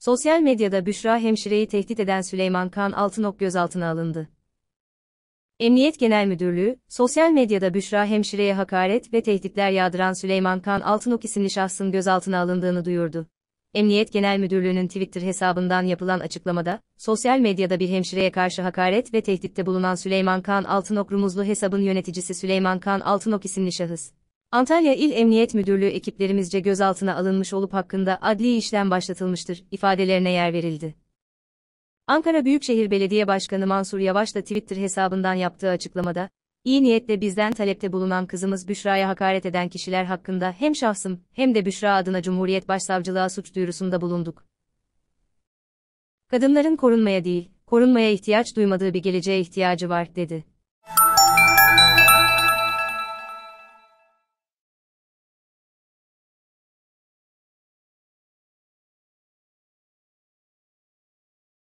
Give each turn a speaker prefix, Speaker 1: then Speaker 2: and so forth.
Speaker 1: Sosyal medyada Büşra Hemşire'yi tehdit eden Süleyman Kan Altınok gözaltına alındı. Emniyet Genel Müdürlüğü, sosyal medyada Büşra Hemşire'ye hakaret ve tehditler yağdıran Süleyman Kan Altınok isimli şahsın gözaltına alındığını duyurdu. Emniyet Genel Müdürlüğü'nün Twitter hesabından yapılan açıklamada, sosyal medyada bir hemşireye karşı hakaret ve tehditte bulunan Süleyman Kan Altınok rumuzlu hesabın yöneticisi Süleyman Kan Altınok isimli şahıs, Antalya İl Emniyet Müdürlüğü ekiplerimizce gözaltına alınmış olup hakkında adli işlem başlatılmıştır ifadelerine yer verildi. Ankara Büyükşehir Belediye Başkanı Mansur Yavaş da Twitter hesabından yaptığı açıklamada, iyi niyetle bizden talepte bulunan kızımız Büşra'ya hakaret eden kişiler hakkında hem şahsım hem de Büşra adına Cumhuriyet Başsavcılığa suç duyurusunda bulunduk. Kadınların korunmaya değil, korunmaya ihtiyaç duymadığı bir geleceğe ihtiyacı var, dedi.